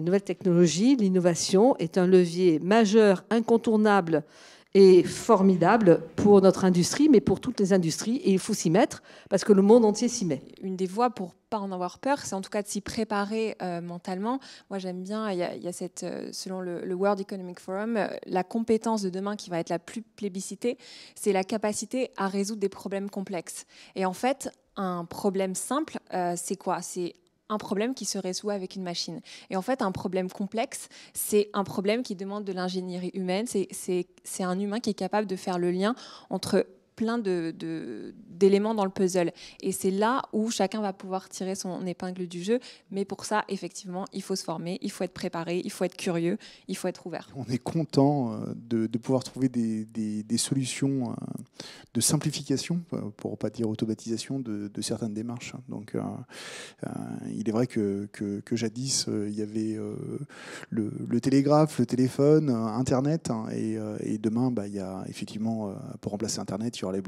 les nouvelles technologies, l'innovation est un levier majeur, incontournable et formidable pour notre industrie, mais pour toutes les industries. Et il faut s'y mettre parce que le monde entier s'y met. Une des voies pour pas en avoir peur, c'est en tout cas de s'y préparer euh, mentalement. Moi, j'aime bien, il y a, cette, euh, selon le, World Economic Forum, euh, la compétence de demain qui va être la plus plébiscitée, c'est la capacité à résoudre des problèmes complexes. Et en fait, un problème simple, c'est quoi C'est un problème qui se résout avec une machine. Et en fait, un problème complexe, c'est un problème qui demande de l'ingénierie humaine, c'est un humain qui est capable de faire le lien entre plein d'éléments de, d'éléments dans le puzzle. Et c'est là où chacun va pouvoir tirer son épingle du jeu. Mais pour ça, effectivement, il faut se former, il faut être préparé, il faut être curieux, il faut être ouvert. On est content euh, de, pouvoir trouver des, des, solutions euh, de simplification, pour ne pas dire automatisation, de, certaines démarches. Donc, euh, il est vrai que, que, jadis, il y avait le, télégraphe, le téléphone, Internet. Hein, et, demain, bah, il y a effectivement, pour remplacer Internet, il y aura les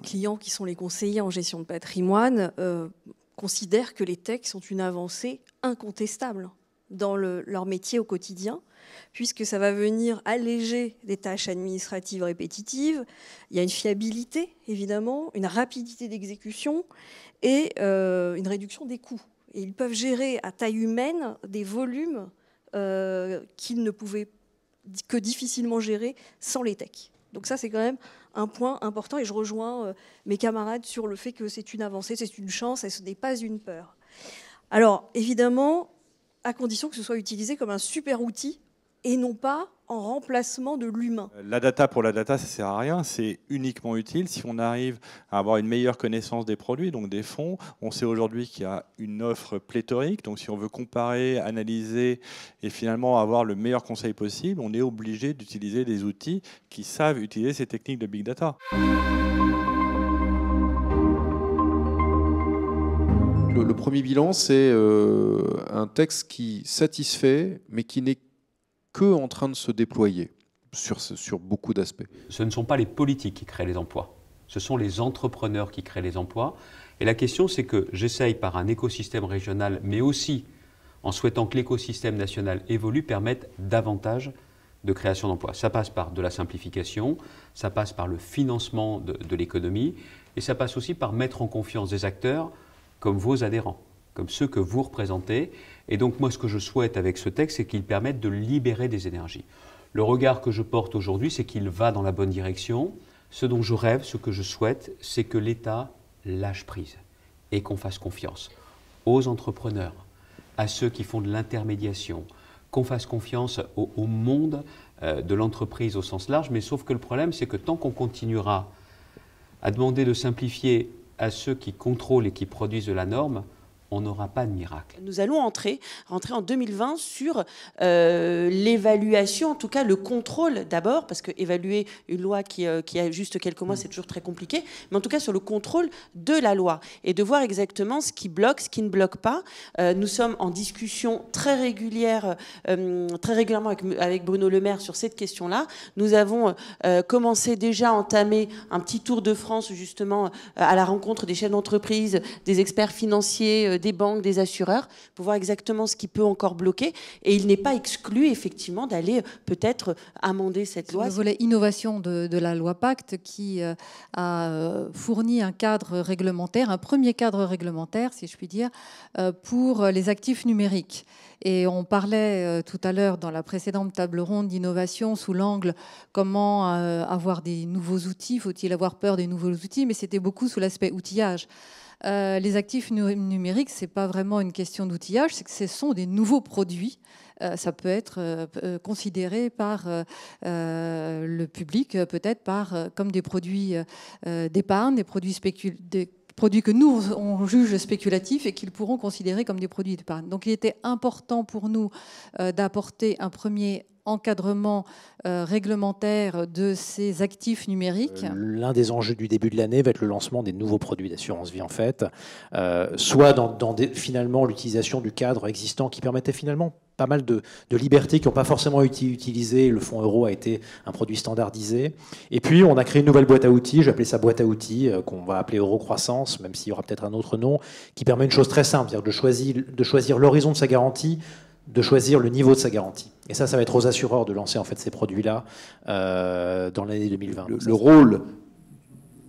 clients, qui sont les conseillers en gestion de patrimoine, euh, considèrent que les techs sont une avancée incontestable dans leur métier au quotidien, puisque ça va venir alléger des tâches administratives répétitives. Il y a une fiabilité, évidemment, une rapidité d'exécution et euh, une réduction des coûts. Et ils peuvent gérer à taille humaine des volumes euh, qu'ils ne pouvaient que difficilement gérer sans les techs. Donc ça, c'est quand même un point important et je rejoins euh, mes camarades sur le fait que c'est une avancée, c'est une chance et ce n'est pas une peur. Alors, évidemment, à condition que ce soit utilisé comme un super outil et non pas en remplacement de l'humain. Euh, la data pour la data, ça sert à rien. C'est uniquement utile si on arrive à avoir une meilleure connaissance des produits, donc des fonds. On sait aujourd'hui qu'il y a une offre pléthorique. Donc, si on veut comparer, analyser et finalement avoir le meilleur conseil possible, on est obligé d'utiliser des outils qui savent utiliser ces techniques de big data. Le, premier bilan, c'est euh, un texte qui satisfait, mais qui n'est que en train de se déployer sur, beaucoup d'aspects. Ce ne sont pas les politiques qui créent les emplois, ce sont les entrepreneurs qui créent les emplois. Et la question, c'est que j'essaye par un écosystème régional, mais aussi en souhaitant que l'écosystème national évolue, permettre davantage de création d'emplois. Ça passe par de la simplification, ça passe par le financement de l'économie, et ça passe aussi par mettre en confiance des acteurs comme vos adhérents comme ceux que vous représentez. Et donc moi, ce que je souhaite avec ce texte, c'est qu'il permette de libérer des énergies. Le regard que je porte aujourd'hui, c'est qu'il va dans la bonne direction. Ce dont je rêve, ce que je souhaite, c'est que l'État lâche prise et qu'on fasse confiance aux entrepreneurs, à ceux qui font de l'intermédiation, qu'on fasse confiance au, monde euh, de l'entreprise au sens large. Mais sauf que le problème, c'est que tant qu'on continuera à demander de simplifier à ceux qui contrôlent et qui produisent de la norme, on n'aura pas de miracle. Nous allons entrer, rentrer en 2020 sur euh, l'évaluation, en tout cas le contrôle d'abord, parce que évaluer une loi qui, euh, qui a juste quelques mois, mm. c'est toujours très compliqué, mais en tout cas sur le contrôle de la loi et de voir exactement ce qui bloque, ce qui ne bloque pas. Euh, nous sommes en discussion très régulière, très régulièrement avec, avec, Bruno Le Maire sur cette question-là. Nous avons commencé déjà à entamer un petit tour de France justement à la rencontre des chefs d'entreprise, des experts financiers, des banques, des assureurs, pour voir exactement ce qui peut encore bloquer. Et il n'est pas exclu, effectivement, d'aller euh, peut-être euh, amender cette loi. Le volet innovation de, la loi Pacte qui euh, a fourni un cadre réglementaire, un premier cadre réglementaire, si je puis dire, pour les actifs numériques. Et on parlait tout à l'heure dans la précédente table ronde d'innovation sous l'angle comment avoir des nouveaux outils, faut-il avoir peur des nouveaux outils, mais c'était beaucoup sous l'aspect outillage. Euh, les actifs numériques, ce n'est pas vraiment une question d'outillage, c'est que ce sont des nouveaux produits. Euh, ça peut être euh, considéré par le public, peut-être par comme des produits d'épargne, des produits spéculatifs produits que nous, on juge spéculatifs et qu'ils pourront considérer comme des produits d'épargne. Donc il était important pour nous d'apporter un premier encadrement euh, réglementaire de ces actifs numériques euh, L'un des enjeux du début de l'année va être le lancement des nouveaux produits d'assurance vie, en fait, euh, soit dans, des, finalement l'utilisation du cadre existant qui permettait finalement pas mal de, libertés qui n'ont pas forcément été utilisées. Le fonds euro a été un produit standardisé. Et puis, on a créé une nouvelle boîte à outils. j'ai appelé ça boîte à outils, qu'on va appeler Eurocroissance, même s'il y aura peut-être un autre nom, qui permet une chose très simple, c'est-à-dire de choisir, de choisir l'horizon de sa garantie de choisir le niveau de sa garantie. Et ça, ça va être aux assureurs de lancer en fait ces produits-là euh, dans l'année 2020. Le, rôle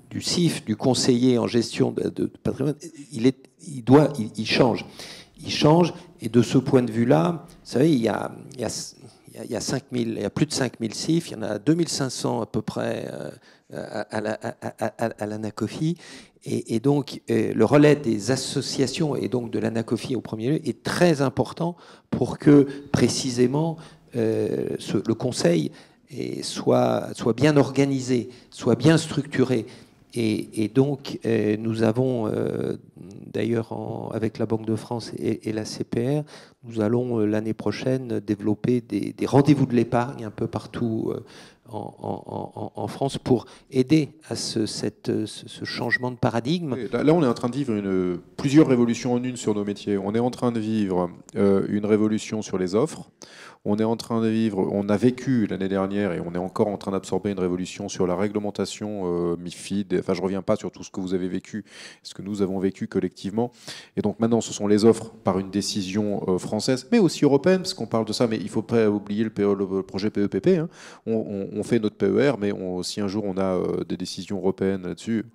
du CIF, du conseiller en gestion de, patrimoine, il, doit, il, change, il change. Et de ce point de vue-là, vous savez, il y a, il y 5 000, plus de 5000 CIF, il y en a 2500 à peu près. Euh, à, la, à, Et, donc, euh, le relais des associations et donc de l'ANACOFI au premier lieu est très important pour que précisément euh, le Conseil et soit, soit bien organisé, soit bien structuré. Et, donc, euh, nous avons, d'ailleurs, avec la Banque de France et, la CPR, nous allons l'année prochaine développer des, des rendez-vous de l'épargne un peu partout en, France pour aider à ce, ce, changement de paradigme. Là, on est en train de vivre une, plusieurs révolutions en une sur nos métiers. On est en train de vivre euh, une révolution sur les offres. On est en train de vivre, on a vécu l'année dernière et on est encore en train d'absorber une révolution sur la réglementation euh, MIFID. Enfin, je ne reviens pas sur tout ce que vous avez vécu, ce que nous avons vécu collectivement. Et donc maintenant, ce sont les offres par une décision euh, française, mais aussi européenne, parce qu'on parle de ça, mais il ne faut pas oublier le, e, projet PEPP. E hein. on, on fait notre PER, mais aussi si un jour on a euh, des décisions européennes là-dessus.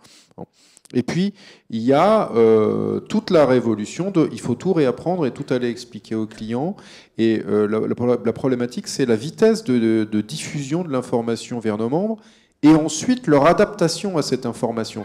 Et puis, il y a euh, toute la révolution de il faut tout réapprendre et tout aller expliquer aux clients. Et euh, la, problématique, c'est la vitesse de diffusion de l'information vers nos membres et ensuite leur adaptation à cette information.